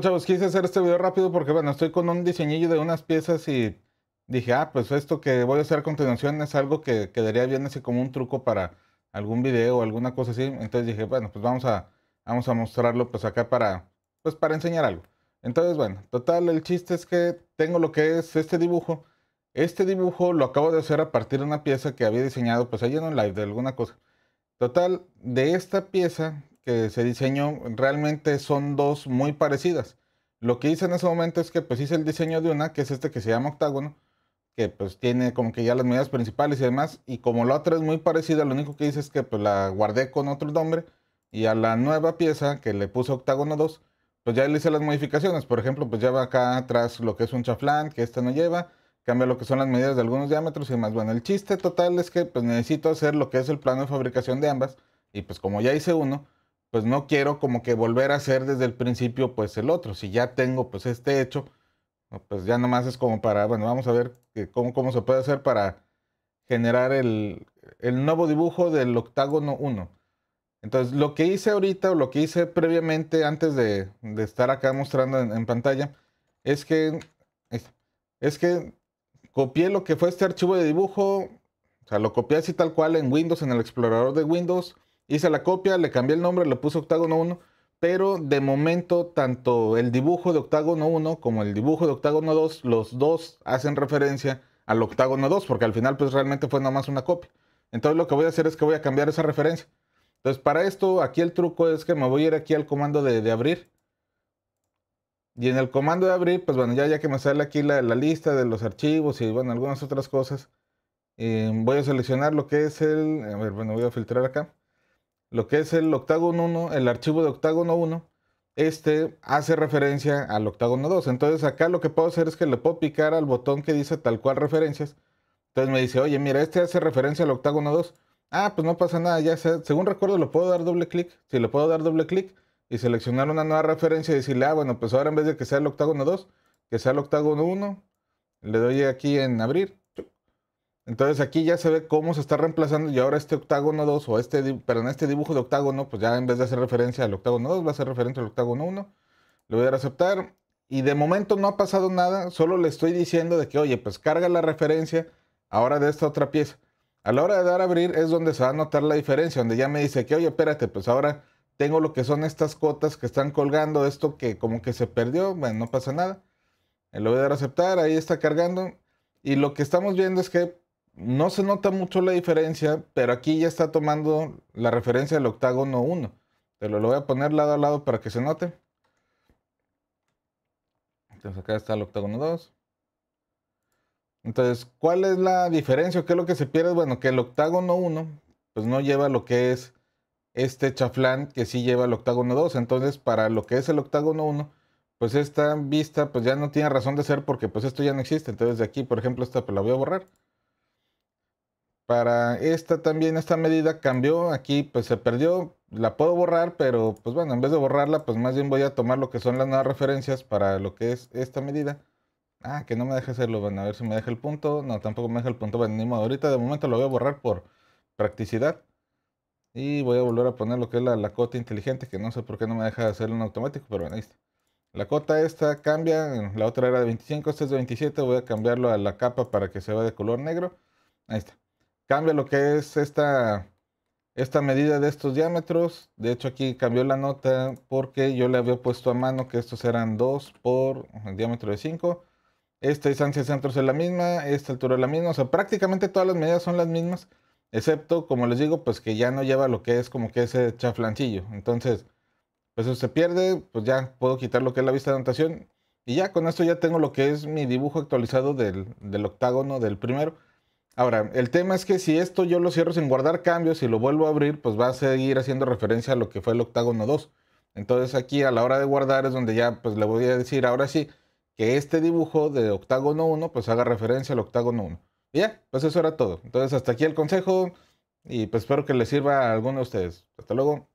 chavos, quise hacer este video rápido porque, bueno, estoy con un diseñillo de unas piezas y dije, ah, pues esto que voy a hacer a continuación es algo que quedaría bien así como un truco para algún video o alguna cosa así. Entonces dije, bueno, pues vamos a, vamos a mostrarlo pues acá para, pues para enseñar algo. Entonces, bueno, total, el chiste es que tengo lo que es este dibujo. Este dibujo lo acabo de hacer a partir de una pieza que había diseñado pues ahí en un live de alguna cosa. Total, de esta pieza que se diseñó realmente son dos muy parecidas. Lo que hice en ese momento es que pues hice el diseño de una, que es este que se llama octágono, que pues tiene como que ya las medidas principales y demás, y como la otra es muy parecida, lo único que hice es que pues la guardé con otro nombre y a la nueva pieza que le puse octágono 2, pues ya le hice las modificaciones. Por ejemplo, pues lleva acá atrás lo que es un chaflán, que este no lleva, cambia lo que son las medidas de algunos diámetros y demás. Bueno, el chiste total es que pues necesito hacer lo que es el plano de fabricación de ambas, y pues como ya hice uno, pues no quiero como que volver a hacer desde el principio pues el otro. Si ya tengo pues este hecho, pues ya nomás es como para, bueno, vamos a ver cómo, cómo se puede hacer para generar el, nuevo dibujo del octágono 1. Entonces, lo que hice ahorita o lo que hice previamente antes de, estar acá mostrando en, pantalla es que, es que copié lo que fue este archivo de dibujo, o sea, lo copié así tal cual en Windows, en el explorador de Windows, hice la copia, le cambié el nombre, le puse octágono 1, pero de momento tanto el dibujo de octágono 1 como el dibujo de octágono 2, los dos hacen referencia al octágono 2, porque al final pues realmente fue nada más una copia. Entonces lo que voy a hacer es que voy a cambiar esa referencia. Entonces para esto aquí el truco es que me voy a ir aquí al comando de, abrir. Y en el comando de abrir, pues bueno, ya, ya que me sale aquí la, lista de los archivos y bueno, algunas otras cosas, eh, voy a seleccionar lo que es el... A ver, bueno, voy a filtrar acá lo que es el octágono 1, el archivo de octágono 1, este hace referencia al octágono 2. Entonces acá lo que puedo hacer es que le puedo picar al botón que dice tal cual referencias. Entonces me dice, oye, mira, este hace referencia al octágono 2. Ah, pues no pasa nada, ya Según recuerdo, lo puedo dar doble clic. Si le puedo dar doble clic y seleccionar una nueva referencia y decirle, ah, bueno, pues ahora en vez de que sea el octágono 2, que sea el octágono 1, le doy aquí en abrir entonces aquí ya se ve cómo se está reemplazando y ahora este octágono 2 o este, pero en este dibujo de octágono, pues ya en vez de hacer referencia al octágono 2, va a hacer referencia al octágono 1. Le voy a dar a aceptar y de momento no ha pasado nada, solo le estoy diciendo de que, oye, pues carga la referencia ahora de esta otra pieza. A la hora de dar a abrir es donde se va a notar la diferencia, donde ya me dice que, oye, espérate, pues ahora tengo lo que son estas cotas que están colgando, esto que como que se perdió, bueno, no pasa nada. Eh, le voy a dar a aceptar, ahí está cargando. Y lo que estamos viendo es que no se nota mucho la diferencia, pero aquí ya está tomando la referencia del octágono 1. Te lo, voy a poner lado a lado para que se note. Entonces acá está el octágono 2. Entonces, ¿cuál es la diferencia? ¿Qué es lo que se pierde? Bueno, que el octágono 1, pues no lleva lo que es este chaflán que sí lleva el octágono 2. Entonces, para lo que es el octágono 1, pues esta vista pues ya no tiene razón de ser porque pues esto ya no existe. Entonces, de aquí, por ejemplo, esta pues, la voy a borrar para esta también, esta medida cambió, aquí pues se perdió, la puedo borrar, pero pues bueno, en vez de borrarla, pues más bien voy a tomar lo que son las nuevas referencias para lo que es esta medida. Ah, que no me deja hacerlo, a ver si me deja el punto, no, tampoco me deja el punto, bueno, ahorita de momento lo voy a borrar por practicidad. Y voy a volver a poner lo que es la, la cota inteligente, que no sé por qué no me deja hacerlo en automático, pero bueno, ahí está. La cota esta cambia, la otra era de 25, esta es de 27, voy a cambiarlo a la capa para que se vea de color negro. Ahí está cambia lo que es esta, esta medida de estos diámetros. De hecho, aquí cambió la nota porque yo le había puesto a mano que estos eran 2 por el diámetro de 5. Esta distancia de centros es la misma, esta altura es la misma. O sea, prácticamente todas las medidas son las mismas, excepto, como les digo, pues que ya no lleva lo que es como que ese chaflancillo. Entonces, pues eso se pierde, pues ya puedo quitar lo que es la vista de anotación. Y ya con esto ya tengo lo que es mi dibujo actualizado del, del octágono del primero. Ahora, el tema es que si esto yo lo cierro sin guardar cambios y lo vuelvo a abrir, pues va a seguir haciendo referencia a lo que fue el octágono 2. Entonces aquí a la hora de guardar es donde ya pues le voy a decir ahora sí que este dibujo de octágono 1 pues haga referencia al octágono 1. Y ya, pues eso era todo. Entonces hasta aquí el consejo y pues espero que les sirva a alguno de ustedes. Hasta luego.